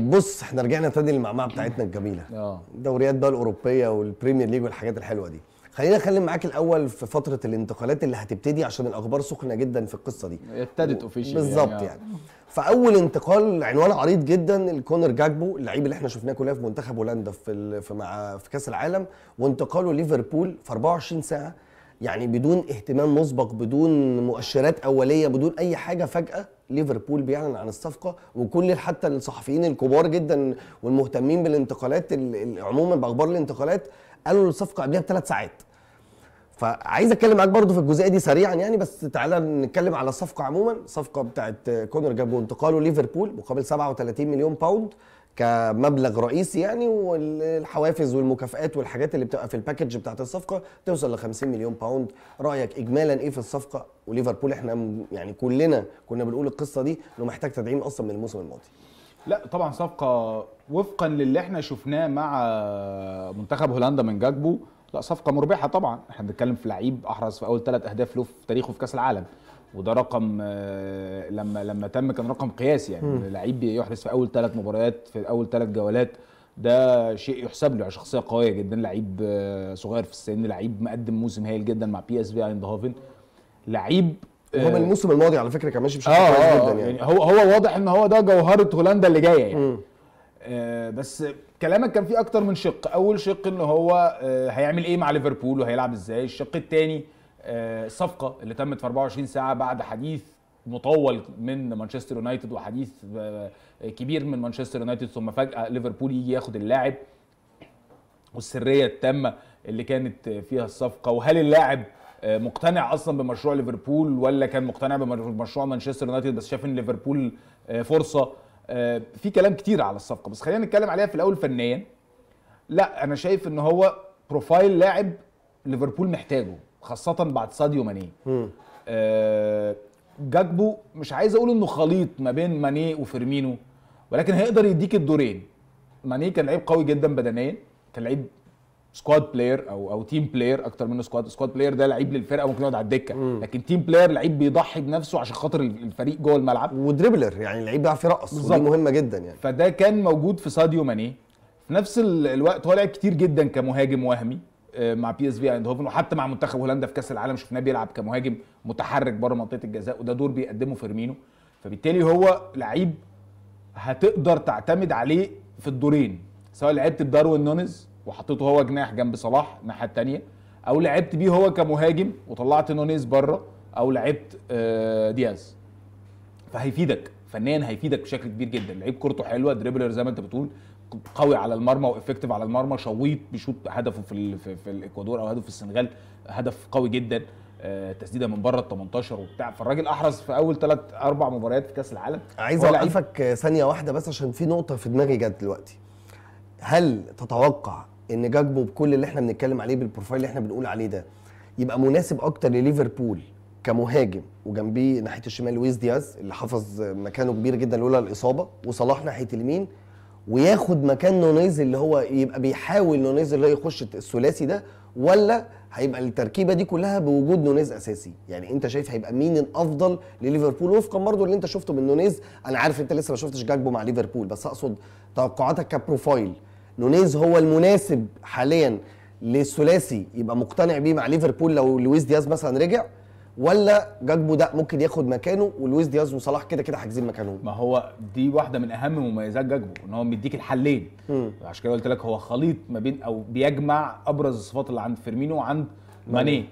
بص احنا رجعنا تاني للمعمعه بتاعتنا الجميله اه الدوريات بقى الاوروبيه والبريمير ليج والحاجات الحلوه دي خلينا اتكلم معاك الاول في فتره الانتقالات اللي هتبتدي عشان الاخبار سخنه جدا في القصه دي ابتدت اوفيشال يعني، بالظبط يعني, يعني. فاول انتقال عنوان عريض جدا الكونر جاكبو اللعيب اللي احنا شفناه كلها في منتخب هولندا في في مع في كاس العالم وانتقاله ليفربول في 24 ساعه يعني بدون اهتمام مسبق بدون مؤشرات اوليه بدون اي حاجه فجاه ليفربول بيعلن عن الصفقه وكل حتى الصحفيين الكبار جدا والمهتمين بالانتقالات عموما باخبار الانتقالات قالوا الصفقه قبلها بثلاث ساعات فعايز اتكلم معاك برضو في الجزئيه دي سريعا يعني بس تعالى نتكلم على الصفقه عموما الصفقه بتاعت كونر جابو انتقاله ليفربول مقابل 37 مليون باوند كمبلغ رئيسي يعني والحوافز والمكافآت والحاجات اللي بتبقى في الباكج بتاعت الصفقه توصل ل 50 مليون باوند رايك اجمالا ايه في الصفقه وليفربول احنا يعني كلنا كنا بنقول القصه دي انه محتاج تدعيم اصلا من الموسم الماضي لا طبعا صفقه وفقا للي احنا شفناه مع منتخب هولندا من جاكبو لا صفقه مربحه طبعا احنا بنتكلم في لعيب احرز في اول ثلاث اهداف له في تاريخه في كاس العالم وده رقم آه، لما لما تم كان رقم قياسي يعني لعيب يحرز في اول ثلاث مباريات في اول ثلاث جولات ده شيء يحسب له يعني شخصيه قويه جدا لعيب آه، صغير في السن لعيب مقدم موسم هايل جدا مع بي اس في ايندهوفن لعيب آه، هو الموسم الماضي على فكره كان ماشي بشكل آه كويس جدا يعني. يعني هو هو واضح ان هو ده جوهره هولندا اللي جايه يعني آه بس كلامك كان فيه اكتر من شق اول شق ان هو آه هيعمل ايه مع ليفربول وهيلعب ازاي الشق الثاني الصفقه آه، اللي تمت في 24 ساعه بعد حديث مطول من مانشستر يونايتد وحديث آه، كبير من مانشستر يونايتد ثم فجاه ليفربول يجي ياخد اللاعب والسريه التامه اللي كانت فيها الصفقه وهل اللاعب آه، مقتنع اصلا بمشروع ليفربول ولا كان مقتنع بمشروع مانشستر يونايتد بس شاف ان ليفربول فرصه في كلام كتير على الصفقه بس خلينا نتكلم عليها في الاول فنيا لا انا شايف ان هو بروفايل لاعب ليفربول محتاجه خاصه بعد ساديو ماني آه جاكبو مش عايز اقول انه خليط ما بين ماني وفيرمينو ولكن هيقدر يديك الدورين ماني كان لعيب قوي جدا بدنيا كان لعيب سكواد بلاير او او تيم بلاير اكتر منه سكواد سكواد بلاير ده لعيب للفرقه ممكن يقعد على الدكه مم. لكن تيم بلاير لعيب بيضحي بنفسه عشان خاطر الفريق جوه الملعب ودريبلر يعني لعيب بيعرف يرقص ودي مهمه جدا يعني فده كان موجود في ساديو ماني في نفس الوقت هو لعب كتير جدا كمهاجم وهمي آه، مع بي اس في ايندهوفن وحتى مع منتخب هولندا في كاس العالم شفناه بيلعب كمهاجم متحرك بره منطقه الجزاء وده دور بيقدمه فيرمينو فبالتالي هو لعيب هتقدر تعتمد عليه في الدورين سواء لعبت بداروين نونيز وحطيته هو جناح جنب صلاح الناحيه الثانيه او لعبت بيه هو كمهاجم وطلعت نونيز بره او لعبت آه، دياز فهيفيدك فنيا هيفيدك بشكل كبير جدا لعيب كورته حلوه دريبلر زي ما انت بتقول قوي على المرمى وافكتيف على المرمى شويط بيشوط هدفه في, في, في الاكوادور او هدفه في السنغال هدف قوي جدا آه، تسديده من بره ال 18 وبتاع فالراجل احرز في اول ثلاث اربع مباريات في كاس العالم عايز اوقفك آه، ثانيه واحده بس عشان في نقطه في دماغي جت دلوقتي هل تتوقع ان جاكبو بكل اللي احنا بنتكلم عليه بالبروفايل اللي احنا بنقول عليه ده يبقى مناسب اكتر لليفربول كمهاجم وجنبيه ناحيه الشمال لويس دياز اللي حفظ مكانه كبير جدا لولا الاصابه وصلاح ناحيه اليمين وياخد مكان نونيز اللي هو يبقى بيحاول نونيز اللي هو يخش الثلاثي ده ولا هيبقى التركيبه دي كلها بوجود نونيز اساسي يعني انت شايف هيبقى مين الافضل لليفربول وفقا برضه اللي انت شفته من نونيز انا عارف انت لسه ما شفتش جاكبو مع ليفربول بس اقصد توقعاتك كبروفايل نونيز هو المناسب حاليا للثلاثي يبقى مقتنع بيه مع ليفربول لو لويس دياز مثلا رجع ولا جاكبو ده ممكن ياخد مكانه ولويس دياز وصلاح كده كده حاجزين مكانه ما هو دي واحده من اهم مميزات جاكبو ان هو مديك الحلين عشان كده قلت لك هو خليط ما بين او بيجمع ابرز الصفات اللي عند فيرمينو وعند ماني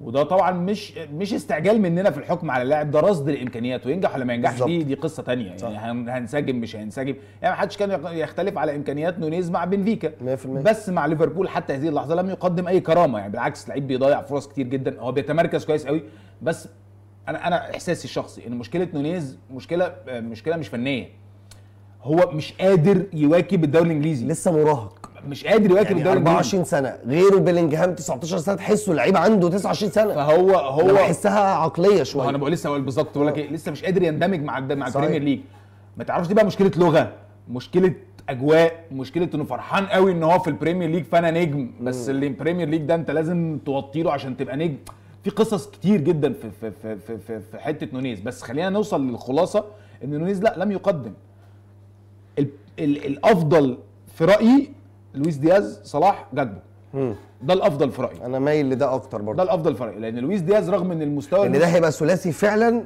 وده طبعا مش مش استعجال مننا في الحكم على اللاعب ده رصد الامكانيات وينجح ولا ما ينجحش دي دي قصه ثانيه يعني هنسجم مش هنسجم يعني ما حدش كان يختلف على امكانيات نونيز مع بنفيكا بس مع ليفربول حتى هذه اللحظه لم يقدم اي كرامه يعني بالعكس لعيب بيضيع فرص كتير جدا هو بيتمركز كويس قوي بس انا انا احساسي الشخصي ان مشكله نونيز مشكله مشكله مش فنيه هو مش قادر يواكب الدوري الانجليزي لسه مراهق مش قادر يواكب يعني 24 سنه غيره بيلينجهام 19 سنه تحسه لعيب عنده 29 سنه فهو هو بحسها عقليه شويه انا بقول لسه بالظبط بقول لك ايه لسه مش قادر يندمج مع مع البريمير ليج ما تعرفش دي بقى مشكله لغه مشكله اجواء مشكله انه فرحان قوي ان هو في البريمير ليج فانا نجم بس اللي البريمير ليج ده انت لازم توطي له عشان تبقى نجم في قصص كتير جدا في في في في, في, حته نونيز بس خلينا نوصل للخلاصه ان نونيز لا لم يقدم الافضل في رايي لويس دياز صلاح جنبه ده الافضل في رايي انا مايل لده اكتر برضه ده الافضل في رايي لان لويس دياز رغم ان المستوى ان ده هيبقى ثلاثي فعلا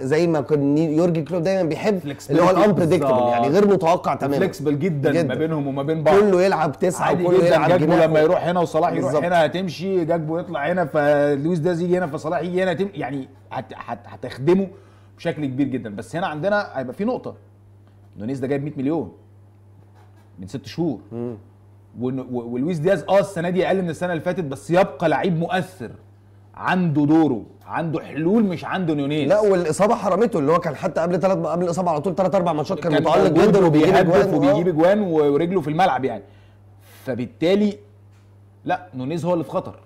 زي ما كان يورجن كلوب دايما بيحب اللي هو الانبريدكتبل يعني غير متوقع تماما فليكسبل جدا, جدا ما بينهم وما بين بعض كله يلعب تسعه وكله يلعب جاكبو لما يروح هنا وصلاح يروح بالزبط. هنا هتمشي جاكبو يطلع هنا فلويس دياز يجي هنا فصلاح يجي هنا تم يعني هتخدمه بشكل كبير جدا بس هنا عندنا هيبقى في نقطه نونيز ده جايب 100 مليون من ست شهور مم. ولويس دياز اه السنه دي اقل من السنه اللي فاتت بس يبقى لعيب مؤثر عنده دوره عنده حلول مش عنده نونيز لا والاصابه حرمته اللي هو كان حتى قبل ثلاث قبل الاصابه على طول ثلاث اربع ماتشات كان, متعلق جدا وبيهدف وبيجيب آه. اجوان ورجله في الملعب يعني فبالتالي لا نونيز هو اللي في خطر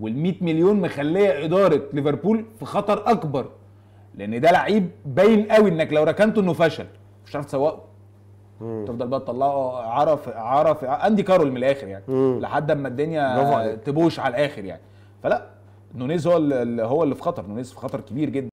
وال 100 مليون مخليه اداره ليفربول في خطر اكبر لان ده لعيب باين قوي انك لو ركنته انه فشل مش هتعرف تسوقه مم. تفضل بقى تطلعه عرف عرف اندي كارول من الاخر يعني مم. لحد اما الدنيا تبوش على الاخر يعني فلا نونيز هو اللي هو اللي في خطر نونيز في خطر كبير جدا